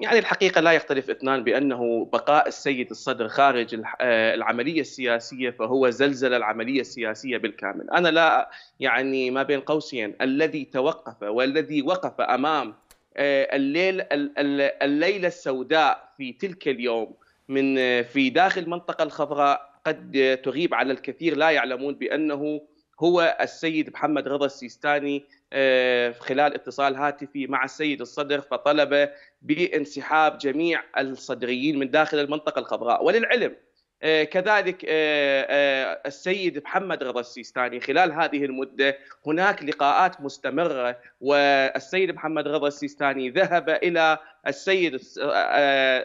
يعني الحقيقة لا يختلف اثنان بأنه بقاء السيد الصدر خارج آه، العملية السياسية فهو زلزل العملية السياسية بالكامل أنا لا يعني ما بين قوسين الذي توقف والذي وقف أمام آه، الليل الليلة السوداء في تلك اليوم من آه، في داخل المنطقة الخضراء قد تغيب على الكثير لا يعلمون بأنه هو السيد محمد رضا السيستاني آه، خلال اتصال هاتفي مع السيد الصدر فطلب بانسحاب جميع الصدريين من داخل المنطقة الخضراء وللعلم آه، كذلك آه، السيد محمد رضا السيستاني خلال هذه المده هناك لقاءات مستمره والسيد محمد رضا السيستاني ذهب الى السيد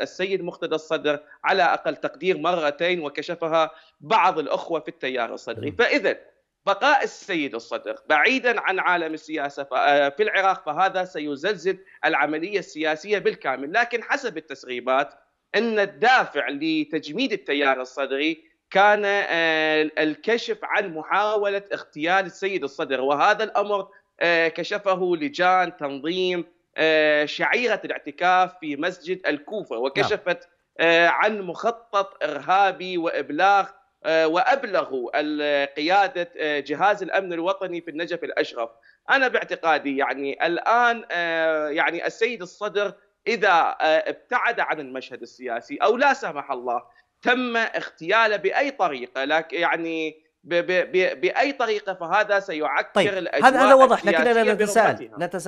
السيد مقتدى الصدر على اقل تقدير مرتين وكشفها بعض الاخوه في التيار الصدري فاذا بقاء السيد الصدق بعيدا عن عالم السياسه آه، في العراق فهذا سيزلزل العمليه السياسيه بالكامل، لكن حسب التسريبات ان الدافع لتجميد التيار الصدري كان آه، الكشف عن محاوله اغتيال السيد الصدر وهذا الامر آه، كشفه لجان تنظيم شعيره الاعتكاف في مسجد الكوفه وكشفت نعم. عن مخطط ارهابي وابلاغ آه، وابلغوا قياده آه، جهاز الامن الوطني في النجف الاشرف انا باعتقادي يعني الان آه، يعني السيد الصدر اذا ابتعد عن المشهد السياسي او لا سمح الله تم اغتياله باي طريقه لكن يعني باي طريقه فهذا سيعكر طيب. الاجواء هذا واضح لكن لكننا نتساءل نتساءل